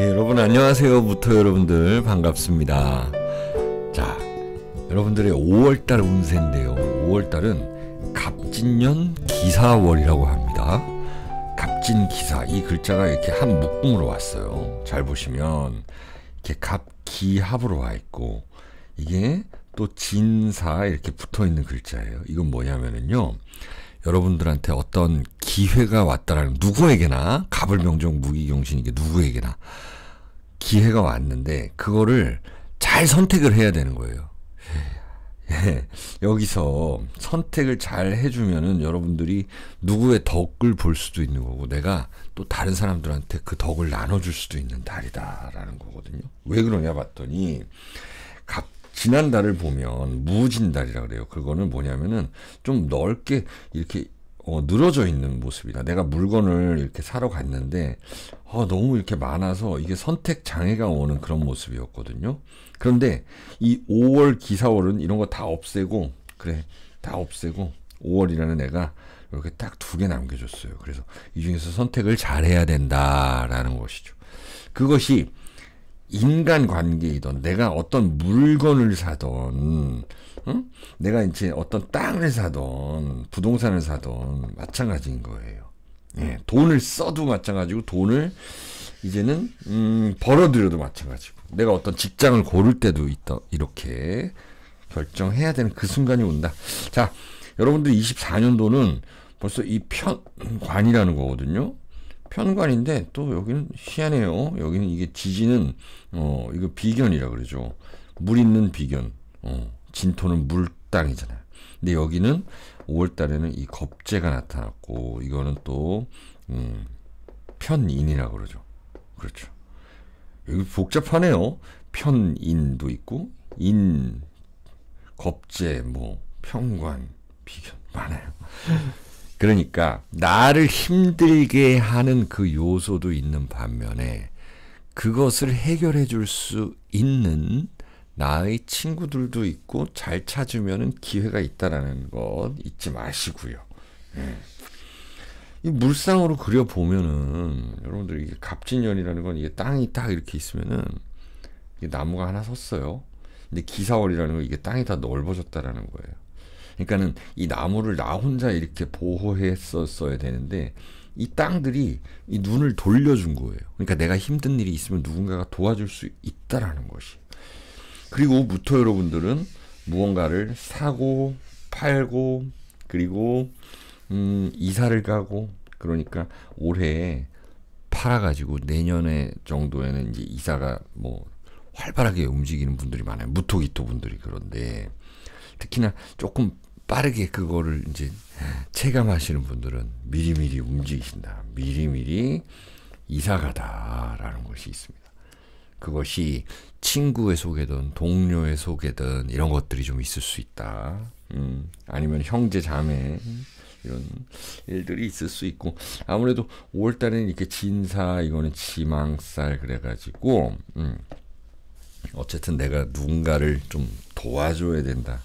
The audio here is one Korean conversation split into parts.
네, 여러분 안녕하세요부터 여러분들 반갑습니다. 자, 여러분들의 5월달 운세인데요. 5월달은 갑진년 기사월이라고 합니다. 갑진 기사 이 글자가 이렇게 한 묶음으로 왔어요. 잘 보시면 이렇게 갑기합으로 와 있고 이게 또 진사 이렇게 붙어 있는 글자예요. 이건 뭐냐면은요. 여러분들한테 어떤 기회가 왔다라는 누구에게나 갑을 명종 무기경신 이게 누구에게나 기회가 왔는데 그거를 잘 선택을 해야 되는 거예요. 예. 예, 여기서 선택을 잘 해주면은 여러분들이 누구의 덕을 볼 수도 있는 거고 내가 또 다른 사람들한테 그 덕을 나눠줄 수도 있는 달이다라는 거거든요. 왜 그러냐 봤더니 갑 지난달을 보면 무진달이라 그래요. 그거는 뭐냐면은 좀 넓게 이렇게 어, 늘어져 있는 모습이다. 내가 물건을 이렇게 사러 갔는데 어, 너무 이렇게 많아서 이게 선택 장애가 오는 그런 모습이었거든요. 그런데 이 5월 기사월은 이런 거 다 없애고 그래 다 없애고 5월이라는 애가 이렇게 딱 두 개 남겨줬어요. 그래서 이 중에서 선택을 잘해야 된다라는 것이죠. 그것이 인간관계이든 내가 어떤 물건을 사든 응? 내가 이제 어떤 땅을 사든 부동산을 사든 마찬가지인 거예요. 예, 돈을 써도 마찬가지고 돈을 이제는 음, 벌어들여도 마찬가지고 내가 어떤 직장을 고를 때도 있다 이렇게 결정해야 되는 그 순간이 온다. 자, 여러분들 24년도는 벌써 이 편관이라는 거거든요. 편관인데 또 여기는 희한해요. 여기는 이게 지지는 어 이거 비견이라 그러죠. 물 있는 비견. 어 진토는 물땅이잖아요. 근데 여기는 5월 달에는 이 겁재가 나타났고 이거는 또 음, 편인이라 그러죠. 그렇죠. 여기 복잡하네요. 편인도 있고 인 겁재 뭐 평관 비견 많아요. 그러니까 나를 힘들게 하는 그 요소도 있는 반면에 그것을 해결해 줄 수 있는 나의 친구들도 있고 잘 찾으면 기회가 있다라는 것 잊지 마시고요. 네. 이 물상으로 그려 보면은 여러분들 이게 갑진년이라는 건 이게 땅이 딱 이렇게 있으면은 나무가 하나 섰어요. 근데 기사월이라는 건 이게 땅이 다 넓어졌다라는 거예요. 그러니까는 이 나무를 나 혼자 이렇게 보호했었어야 되는데 이 땅들이 이 눈을 돌려준 거예요. 그러니까 내가 힘든 일이 있으면 누군가가 도와줄 수 있다라는 것이. 그리고부터 여러분들은 무언가를 사고 팔고 그리고 음, 이사를 가고 그러니까 올해 팔아가지고 내년에 정도에는 이제 이사가 뭐 활발하게 움직이는 분들이 많아요. 무토기토 분들이 그런데 특히나 조금 빠르게 그거를 이제 예, 체감하시는 분들은 미리미리 움직이신다. 미리미리 이사가다라는 것이 있습니다. 그것이 친구의 속에든 동료의 속에든 이런 것들이 좀 있을 수 있다. 음, 아니면 형제 자매 이런 일들이 있을 수 있고 아무래도 5월달에는 이렇게 진사 이거는 지망살 그래가지고 음, 어쨌든 내가 누군가를 좀 도와줘야 된다.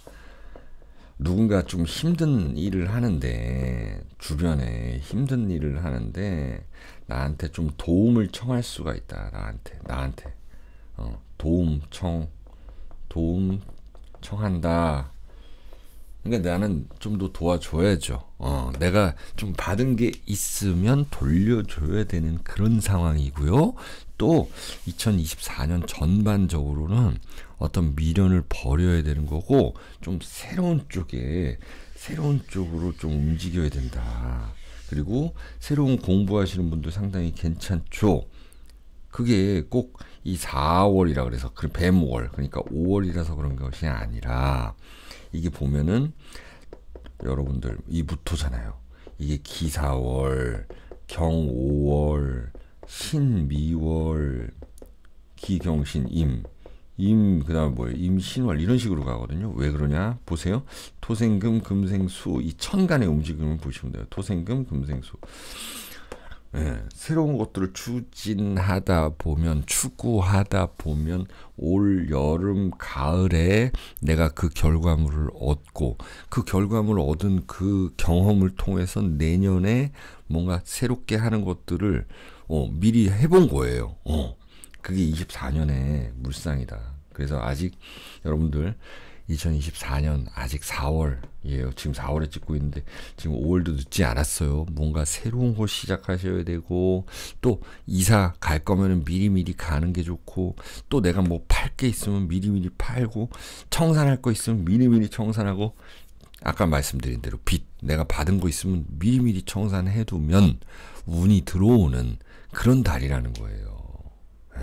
누군가 좀 힘든 일을 하는데 주변에 힘든 일을 하는데 나한테 좀 도움을 청할 수가 있다 나한테 나한테 어, 도움 청 도움 청한다 그러니까 나는 좀 더 도와줘야죠 어, 내가 좀 받은 게 있으면 돌려줘야 되는 그런 상황이고요 또 2024년 전반적으로는 어떤 미련을 버려야 되는 거고 좀 새로운 쪽에 새로운 쪽으로 좀 움직여야 된다. 그리고 새로운 공부하시는 분도 상당히 괜찮죠. 그게 꼭 이 4월이라 그래서 그 뱀월 그러니까 5월이라서 그런 것이 아니라 이게 보면은 여러분들 이 무토잖아요. 이게 기사월, 경5월 신미월 기경신 임. 임 그다음 뭐 임신월 이런 식으로 가거든요. 왜 그러냐? 보세요. 토생금 금생수 이 천간의 움직임을 보시면 돼요. 토생금 금생수. 네, 새로운 것들을 추진하다 보면 추구하다 보면 올 여름 가을에 내가 그 결과물을 얻고 그 결과물을 얻은 그 경험을 통해서 내년에 뭔가 새롭게 하는 것들을 어, 미리 해본 거예요. 어, 그게 24년의 물상이다. 그래서 아직 여러분들 2024년 아직 4월이에요. 지금 4월에 찍고 있는데 지금 5월도 늦지 않았어요. 뭔가 새로운 걸 시작하셔야 되고 또 이사 갈 거면은 미리미리 가는 게 좋고 또 내가 뭐 팔 게 있으면 미리미리 팔고 청산할 거 있으면 미리미리 청산하고 아까 말씀드린 대로 빚 내가 받은 거 있으면 미리미리 청산해 두면 운이 들어오는 그런 달이라는 거예요. 예.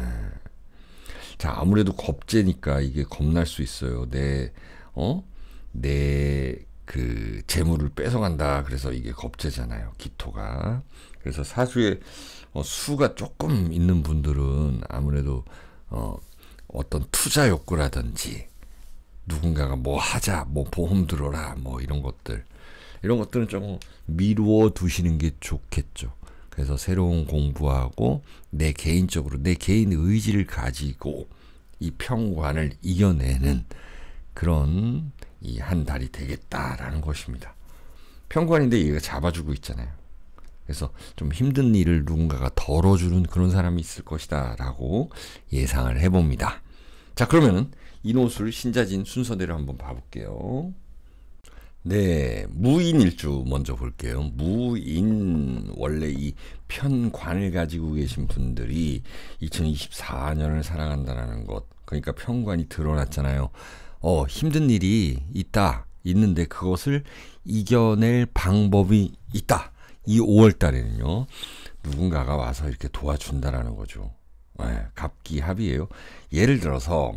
자, 아무래도 겁재니까 이게 겁날 수 있어요. 내, 어? 내, 그, 재물을 뺏어간다. 그래서 이게 겁재잖아요. 기토가. 그래서 사주에 어, 수가 조금 있는 분들은 아무래도, 어, 어떤 투자 욕구라든지, 누군가가 뭐 하자, 뭐 보험 들어라, 뭐 이런 것들. 이런 것들은 좀 미루어 두시는 게 좋겠죠. 그래서 새로운 공부하고 내 개인적으로 내 개인 의지를 가지고 이 평관을 이겨내는 그런 이 한 달이 되겠다라는 것입니다. 평관인데 얘가 잡아주고 있잖아요. 그래서 좀 힘든 일을 누군가가 덜어주는 그런 사람이 있을 것이다라고 예상을 해봅니다. 자 그러면은 이노술 신자진 순서대로 한번 봐볼게요. 네, 무인일주 먼저 볼게요. 무인 원래 이 편관을 가지고 계신 분들이 2024년을 사랑한다라는 것. 그러니까 편관이 드러났잖아요. 어, 힘든 일이 있다. 있는데 그것을 이겨낼 방법이 있다. 이 5월 달에는요. 누군가가 와서 이렇게 도와준다라는 거죠. 네, 예, 갑기 합이에요. 예를 들어서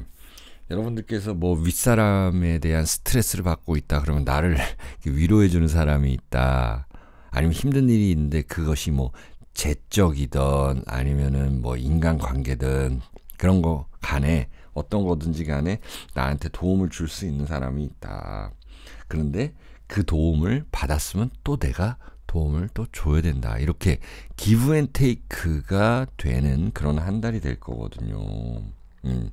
여러분들께서 뭐 윗사람에 대한 스트레스를 받고 있다 그러면 나를 위로해주는 사람이 있다 아니면 힘든 일이 있는데 그것이 뭐 재적이든 아니면은 뭐 인간관계든 그런 거 간에 어떤 거든지 간에 나한테 도움을 줄 수 있는 사람이 있다 그런데 그 도움을 받았으면 또 내가 도움을 또 줘야 된다. 이렇게 기브 앤 테이크가 되는 그런 한 달이 될 거거든요. 음,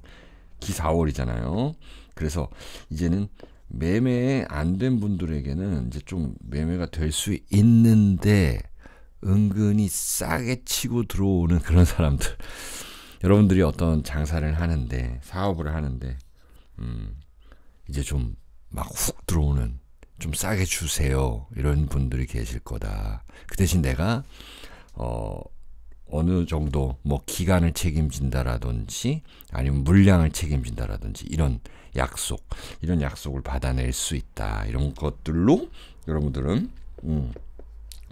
기 4월이잖아요. 그래서 이제는 매매 안된 분들에게는 이제 좀 매매가 될 수 있는데 은근히 싸게 치고 들어오는 그런 사람들. 여러분들이 어떤 장사를 하는데 사업을 하는데 음, 이제 좀 막 훅 들어오는 좀 싸게 주세요 이런 분들이 계실 거다. 그 대신 내가 어 어느 정도 뭐 기간을 책임진다라든지 아니면 물량을 책임진다라든지 이런 약속 이런 약속을 받아낼 수 있다 이런 것들로 여러분들은 음,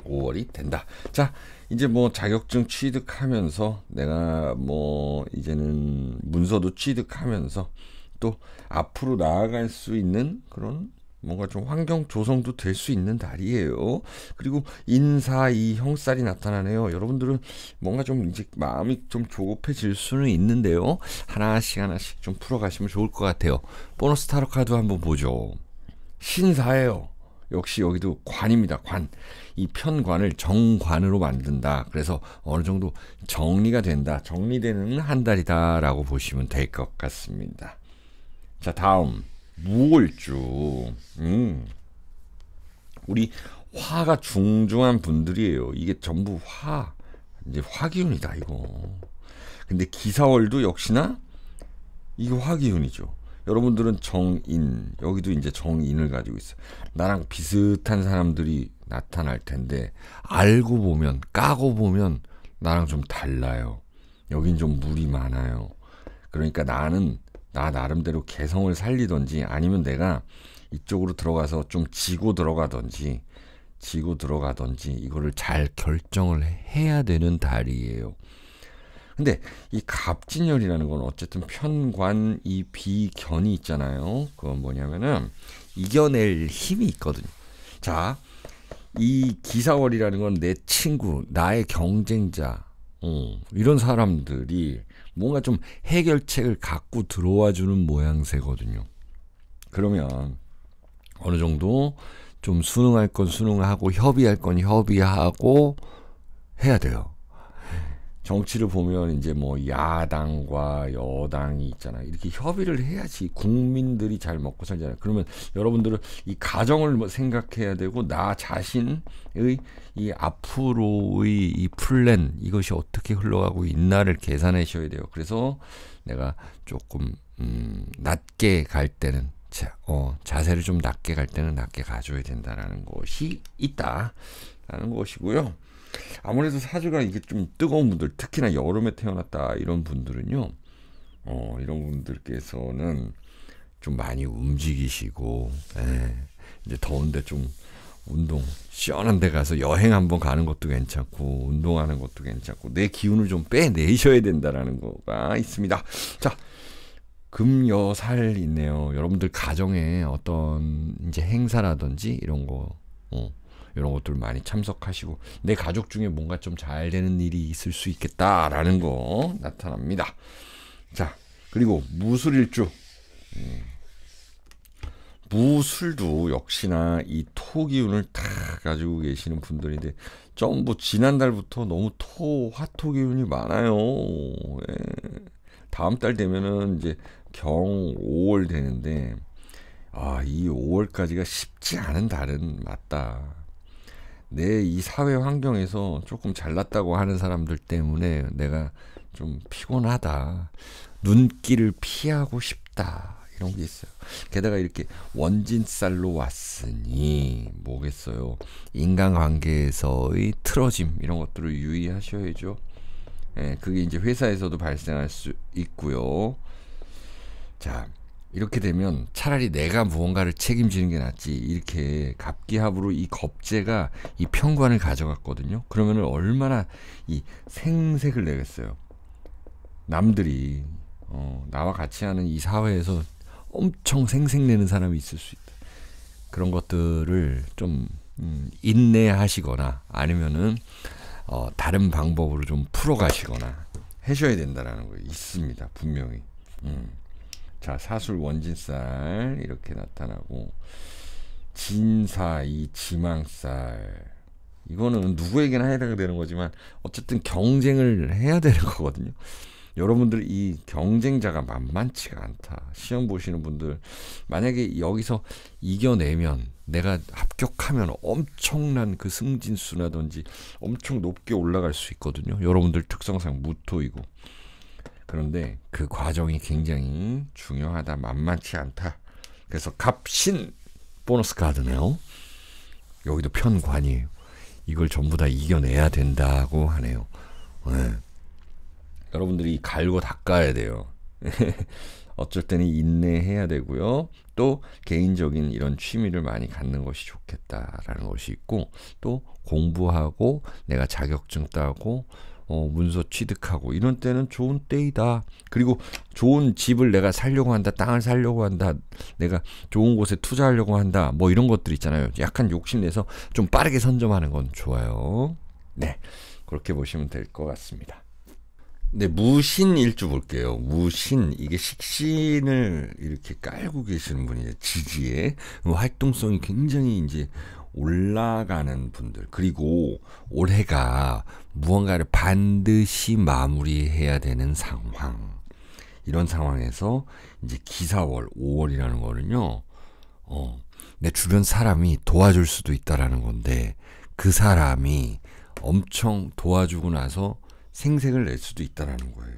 5월이 된다. 자 이제 뭐 자격증 취득하면서 내가 뭐 이제는 문서도 취득하면서 또 앞으로 나아갈 수 있는 그런 뭔가 좀 환경 조성도 될 수 있는 달이에요. 그리고 인사 이 형살이 나타나네요. 여러분들은 뭔가 좀 이제 마음이 좀 조급해질 수는 있는데요. 하나씩 하나씩 좀 풀어가시면 좋을 것 같아요. 보너스 타로 카드 한번 보죠. 신사예요. 역시 여기도 관입니다. 관. 이 편관을 정관으로 만든다. 그래서 어느 정도 정리가 된다. 정리되는 한 달이다라고 보시면 될 것 같습니다. 자, 다음. 무올주. 음. 우리 화가 중중한 분들이에요. 이게 전부 화. 이제 화기운이다 이거. 근데 기사월도 역시나 이게 화기운이죠. 여러분들은 정인 여기도 이제 정인을 가지고 있어. 나랑 비슷한 사람들이 나타날 텐데 알고 보면 까고 보면 나랑 좀 달라요. 여긴 좀 물이 많아요. 그러니까 나는 나 나름대로 개성을 살리던지 아니면 내가 이쪽으로 들어가서 좀 지고 들어가던지 지고 들어가던지 이거를 잘 결정을 해야 되는 달이에요. 근데 이 갑진열이라는 건 어쨌든 편관 이 비견이 있잖아요. 그건 뭐냐면은 이겨낼 힘이 있거든요. 자, 이 기사월이라는 건 내 친구, 나의 경쟁자, 어, 이런 사람들이 뭔가 좀 해결책을 갖고 들어와 주는 모양새거든요. 그러면 어느 정도 좀 수능할 건 수능하고 협의할 건 협의하고 해야 돼요. 정치를 보면 이제 뭐 야당과 여당이 있잖아. 이렇게 협의를 해야지 국민들이 잘 먹고 살잖아요. 그러면 여러분들은 이 가정을 뭐 생각해야 되고 나 자신의 이 앞으로의 이 플랜 이것이 어떻게 흘러가고 있나를 계산하셔야 돼요. 그래서 내가 조금 음, 낮게 갈 때는 자, 어, 자세를 좀 낮게 갈 때는 낮게 가줘야 된다라는 것이 있다라는 것이고요. 아무래도 사주가 이게 좀 뜨거운 분들, 특히나 여름에 태어났다 이런 분들은요, 어, 이런 분들께서는 좀 많이 움직이시고, 예, 이제 더운데 좀 운동 시원한 데 가서 여행 한번 가는 것도 괜찮고 운동하는 것도 괜찮고 내 기운을 좀 빼내셔야 된다라는 거가 있습니다. 자, 금여살 있네요. 여러분들 가정에 어떤 이제 행사라든지 이런 거 어, 이런 것들 많이 참석하시고 내 가족 중에 뭔가 좀 잘 되는 일이 있을 수 있겠다라는 거 나타납니다. 자 그리고 무술일주 음. 무술도 역시나 이 토 기운을 다 가지고 계시는 분들인데 전부 지난달부터 너무 토 화토 기운이 많아요. 예. 다음 달 되면은 이제 경 5월 되는데 아이 5월까지가 쉽지 않은 달은 맞다. 내이 사회 환경에서 조금 잘났다고 하는 사람들 때문에 내가 좀 피곤하다. 눈길을 피하고 싶다. 이런 게 있어요. 게다가 이렇게 원진살로 왔으니 뭐겠어요. 인간관계에서의 틀어짐 이런 것들을 유의하셔야죠. 예, 그게 이제 회사에서도 발생할 수 있고요. 자, 이렇게 되면 차라리 내가 무언가를 책임지는 게 낫지 이렇게 갑기합으로 이 겁재가 이 평관을 가져갔거든요 그러면 얼마나 이 생색을 내겠어요 남들이 어, 나와 같이 하는 이 사회에서 엄청 생색내는 사람이 있을 수 있다 그런 것들을 좀 음, 인내하시거나 아니면은 어, 다른 방법으로 좀 풀어가시거나 해셔야 된다라는 거 있습니다 분명히 음. 자 사술 원진쌀 이렇게 나타나고 진사 이지망쌀 이거는 누구에게나 해당되는 거지만 어쨌든 경쟁을 해야 되는 거거든요. 여러분들 이 경쟁자가 만만치가 않다. 시험 보시는 분들 만약에 여기서 이겨내면 내가 합격하면 엄청난 그 승진수라든지 엄청 높게 올라갈 수 있거든요. 여러분들 특성상 무토이고 그런데 그 과정이 굉장히 중요하다, 만만치 않다. 그래서 갑신 보너스 카드네요. 여기도 편관이에요. 이걸 전부 다 이겨내야 된다고 하네요. 네. 여러분들이 갈고 닦아야 돼요. 어쩔 때는 인내해야 되고요. 또 개인적인 이런 취미를 많이 갖는 것이 좋겠다라는 것이 있고 또 공부하고 내가 자격증 따고 어, 문서 취득하고 이런 때는 좋은 때이다. 그리고 좋은 집을 내가 살려고 한다, 땅을 살려고 한다, 내가 좋은 곳에 투자하려고 한다, 뭐 이런 것들 있잖아요. 약간 욕심내서 좀 빠르게 선점하는 건 좋아요. 네, 그렇게 보시면 될 것 같습니다. 네, 무신일주 볼게요. 무신 이게 식신을 이렇게 깔고 계시는 분이에요. 지지에 뭐 활동성이 굉장히 이제 올라가는 분들 그리고 올해가 무언가를 반드시 마무리해야 되는 상황 이런 상황에서 이제 기사월 5월이라는 거는요 어, 내 주변 사람이 도와줄 수도 있다라는 건데 그 사람이 엄청 도와주고 나서 생색을 낼 수도 있다라는 거예요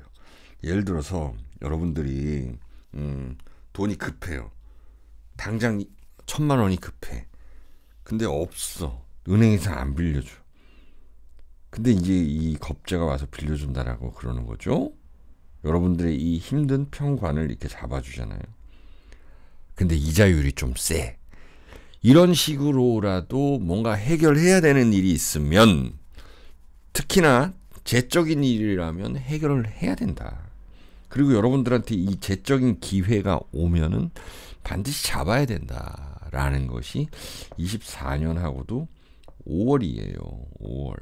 예를 들어서 여러분들이 음, 돈이 급해요 당장 천만 원이 급해 근데 없어. 은행에서 안 빌려줘. 근데 이제 이 겁재가 와서 빌려준다라고 그러는 거죠. 여러분들의 이 힘든 평관을 이렇게 잡아주잖아요. 근데 이자율이 좀 세. 이런 식으로라도 뭔가 해결해야 되는 일이 있으면 특히나 재적인 일이라면 해결을 해야 된다. 그리고 여러분들한테 이 재적인 기회가 오면은 반드시 잡아야 된다. 라는 것이 24년하고도 5월이에요. 5월.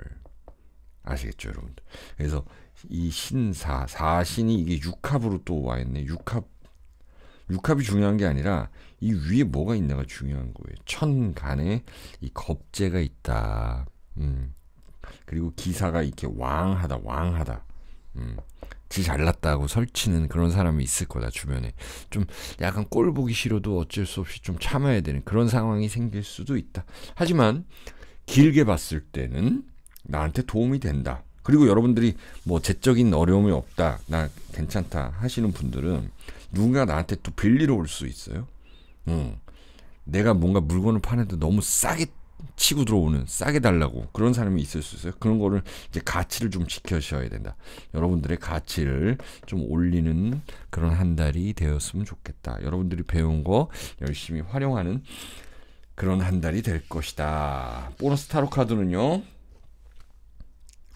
아시겠죠, 여러분들? 그래서 이 신사, 사신이 이게 육합으로 또 와있네. 육합. 육합이 중요한 게 아니라 이 위에 뭐가 있냐가 중요한 거예요. 천간에 이 겁재가 있다. 음. 그리고 기사가 이렇게 왕하다, 왕하다. 음. 낚시 잘났다고 설치는 그런 사람이 있을 거다 주변에 좀 약간 꼴 보기 싫어도 어쩔 수 없이 좀 참아야 되는 그런 상황이 생길 수도 있다 하지만 길게 봤을 때는 나한테 도움이 된다 그리고 여러분들이 뭐 재적인 어려움이 없다 나 괜찮다 하시는 분들은 누군가 나한테 또 빌리러 올 수 있어요 음. 내가 뭔가 물건을 파는데 너무 싸게 치고 들어오는 싸게 달라고 그런 사람이 있을 수 있어요. 그런 거를 이제 가치를 좀 지켜셔야 된다. 여러분들의 가치를 좀 올리는 그런 한 달이 되었으면 좋겠다. 여러분들이 배운 거 열심히 활용하는 그런 한 달이 될 것이다. 보너스 타로 카드는요.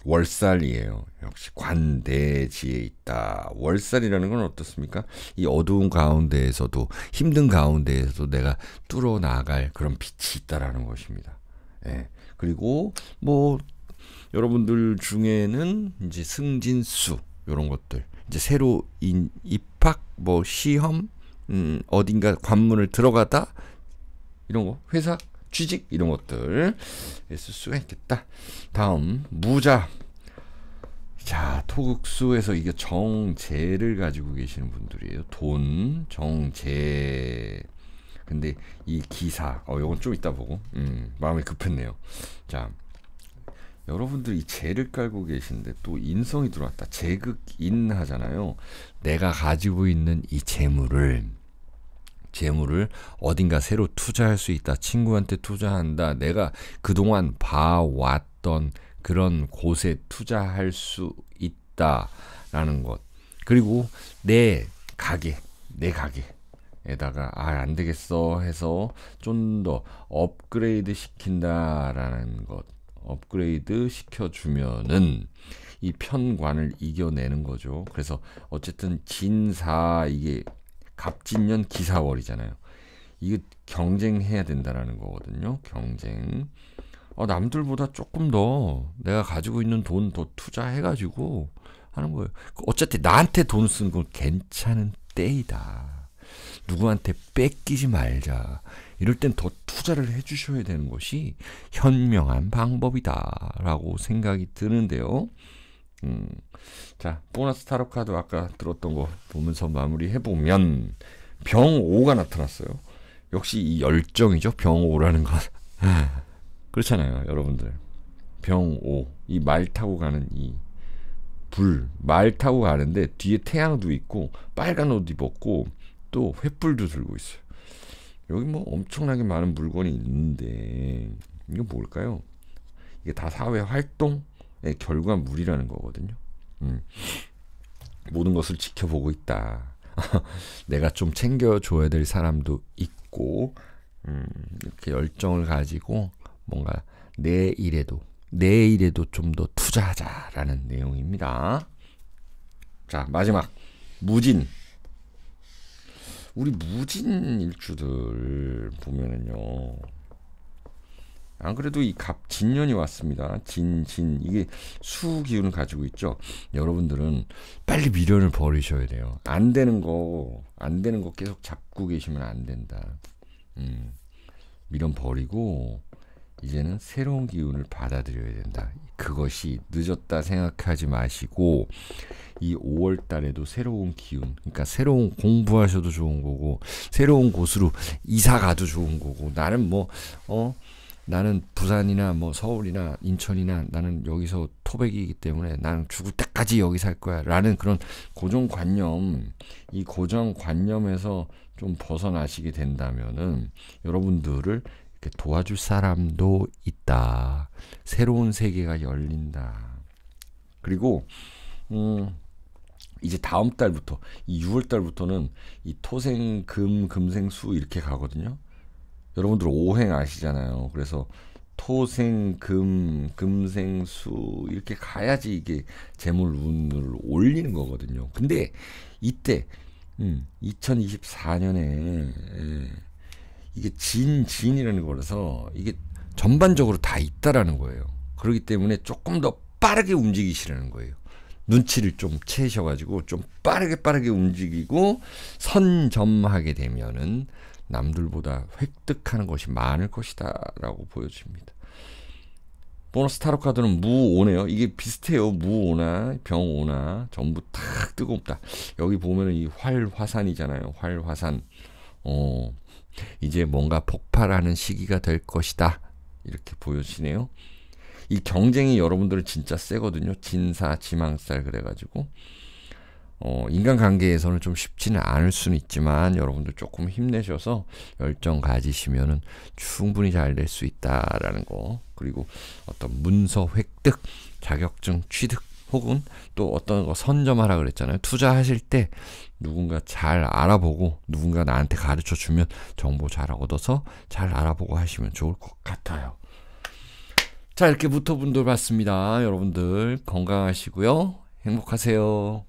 월살이에요. 역시 관대지에 있다. 월살이라는 건 어떻습니까? 이 어두운 가운데에서도 힘든 가운데에서도 내가 뚫어 나갈 그런 빛이 있다라는 것입니다. 예. 그리고 뭐 여러분들 중에는 이제 승진수 이런 것들 이제 새로 인, 입학 뭐 시험 음, 어딘가 관문을 들어가다 이런 거 회사 취직 이런 것들 있을 수가 있겠다. 다음 무자 자 토국수에서 이게 정제를 가지고 계시는 분들이에요. 돈 정제 근데 이 기사 어 요건 좀 이따 보고 음, 마음이 급했네요. 자 여러분들이 재를 깔고 계신데 또 인성이 들어왔다. 재극인 하잖아요. 내가 가지고 있는 이 재물을 재물을 어딘가 새로 투자할 수 있다. 친구한테 투자한다. 내가 그동안 봐왔던 그런 곳에 투자할 수 있다라는 것. 그리고 내 가게, 내 가게에다가 아, 안 되겠어 해서 좀 더 업그레이드 시킨다라는 것. 업그레이드 시켜주면은 이 편관을 이겨내는 거죠. 그래서 어쨌든 진사 이게 갑진년 기사월이잖아요. 이거 경쟁해야 된다라는 거거든요. 경쟁. 어, 남들보다 조금 더 내가 가지고 있는 돈 더 투자해가지고 하는 거예요. 그 어쨌든 나한테 돈 쓰는 건 괜찮은 때이다. 누구한테 뺏기지 말자. 이럴 땐 더 투자를 해주셔야 되는 것이 현명한 방법이다라고 생각이 드는데요. 음. 자, 보너스 타로 카드 아까 들었던 거 보면서 마무리해 보면 병오가 나타났어요. 역시 이 열정이죠. 병오라는 것. 그렇잖아요, 여러분들. 병오. 이 말 타고 가는 이 불. 말 타고 가는데 뒤에 태양도 있고 빨간 옷 입었고 또 횃불도 들고 있어요. 여기 뭐 엄청나게 많은 물건이 있는데 이거 뭘까요? 이게 다 사회 활동 예, 결과물이라는 거거든요. 음. 모든 것을 지켜보고 있다. 내가 좀 챙겨줘야 될 사람도 있고 음, 이렇게 열정을 가지고 뭔가 내 일에도 내 일에도 좀 더 투자하자라는 내용입니다. 자 마지막 무진 우리 무진 일주들 보면은요 안 그래도 이 갑 진년이 왔습니다. 진, 진. 이게 수 기운을 가지고 있죠. 여러분들은 빨리 미련을 버리셔야 돼요. 안 되는 거, 안 되는 거 계속 잡고 계시면 안 된다. 음, 미련 버리고, 이제는 새로운 기운을 받아들여야 된다. 그것이 늦었다 생각하지 마시고, 이 5월 달에도 새로운 기운, 그러니까 새로운 공부하셔도 좋은 거고, 새로운 곳으로 이사 가도 좋은 거고, 나는 뭐, 어, 나는 부산이나 뭐 서울이나 인천이나 나는 여기서 토백이기 때문에 나는 죽을 때까지 여기 살 거야 라는 그런 고정관념 이 고정관념에서 좀 벗어나시게 된다면은 여러분들을 이렇게 도와줄 사람도 있다 새로운 세계가 열린다 그리고 음 이제 다음 달부터 이 6월 달부터는 이 토생 금 금생 수 이렇게 가거든요 여러분들 오행 아시잖아요. 그래서 토생 금 금생 수 이렇게 가야지 이게 재물 운을 올리는 거거든요. 근데 이때 음, 2024년에 예, 이게 진 진이라는 거라서 이게 전반적으로 다 있다라는 거예요. 그렇기 때문에 조금 더 빠르게 움직이시라는 거예요. 눈치를 좀 채셔가지고 좀 빠르게 빠르게 움직이고 선점하게 되면은 남들보다 획득하는 것이 많을 것이다라고 보여집니다. 보너스 타로 카드는 무오네요. 이게 비슷해요. 무오나 병오나 전부 탁 뜨겁다. 여기 보면은 이 활화산이잖아요. 활화산. 어, 이제 뭔가 폭발하는 시기가 될 것이다. 이렇게 보여지네요. 이 경쟁이 여러분들은 진짜 세거든요. 진사, 지망살 그래가지고 어, 인간관계에서는 좀 쉽지는 않을 수는 있지만 여러분들 조금 힘내셔서 열정 가지시면은 충분히 잘 될 수 있다라는 거 그리고 어떤 문서 획득 자격증 취득 혹은 또 어떤 거 선점하라 그랬잖아요 투자하실 때 누군가 잘 알아보고 누군가 나한테 가르쳐 주면 정보 잘 얻어서 잘 알아보고 하시면 좋을 것 같아요 자 이렇게 부터 분들 봤습니다 여러분들 건강하시고요 행복하세요.